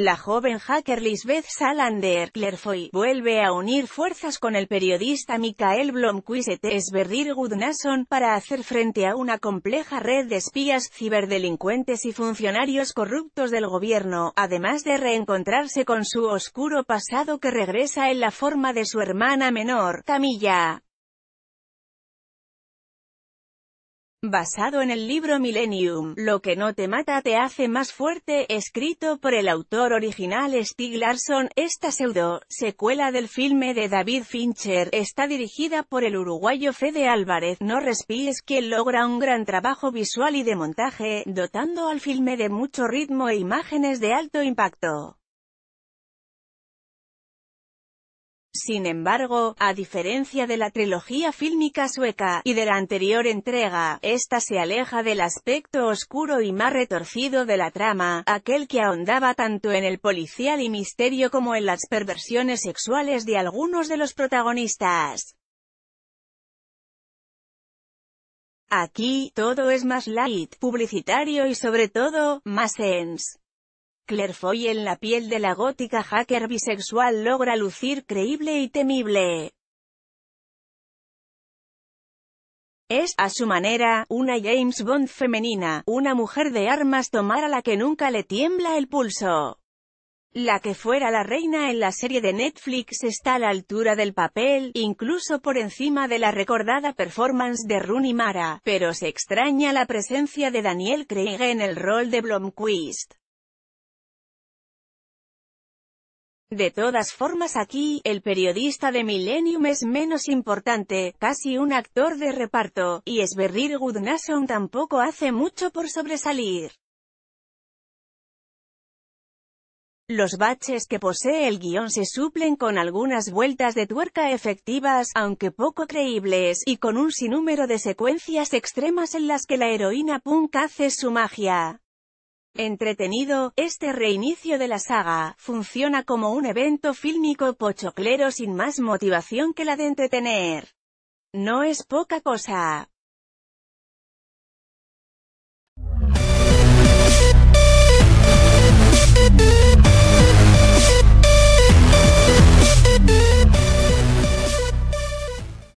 La joven hacker Lisbeth Salander Clerfoy vuelve a unir fuerzas con el periodista Michael y Sverdir Gudnason para hacer frente a una compleja red de espías ciberdelincuentes y funcionarios corruptos del gobierno, además de reencontrarse con su oscuro pasado que regresa en la forma de su hermana menor, Camilla. basado en el libro Millennium, Lo que no te mata te hace más fuerte, escrito por el autor original Stig Larsson, esta pseudo, secuela del filme de David Fincher, está dirigida por el uruguayo Fede Álvarez No Respires quien logra un gran trabajo visual y de montaje, dotando al filme de mucho ritmo e imágenes de alto impacto. Sin embargo, a diferencia de la trilogía fílmica sueca, y de la anterior entrega, esta se aleja del aspecto oscuro y más retorcido de la trama, aquel que ahondaba tanto en el policial y misterio como en las perversiones sexuales de algunos de los protagonistas. Aquí, todo es más light, publicitario y sobre todo, más sense. Foy en la piel de la gótica hacker bisexual logra lucir creíble y temible. Es, a su manera, una James Bond femenina, una mujer de armas tomar a la que nunca le tiembla el pulso. La que fuera la reina en la serie de Netflix está a la altura del papel, incluso por encima de la recordada performance de Rooney Mara, pero se extraña la presencia de Daniel Craig en el rol de Blomquist. De todas formas aquí, el periodista de Millennium es menos importante, casi un actor de reparto, y Sverrir Gudnason tampoco hace mucho por sobresalir. Los baches que posee el guión se suplen con algunas vueltas de tuerca efectivas, aunque poco creíbles, y con un sinnúmero de secuencias extremas en las que la heroína punk hace su magia. Entretenido, este reinicio de la saga, funciona como un evento fílmico pochoclero sin más motivación que la de entretener. No es poca cosa.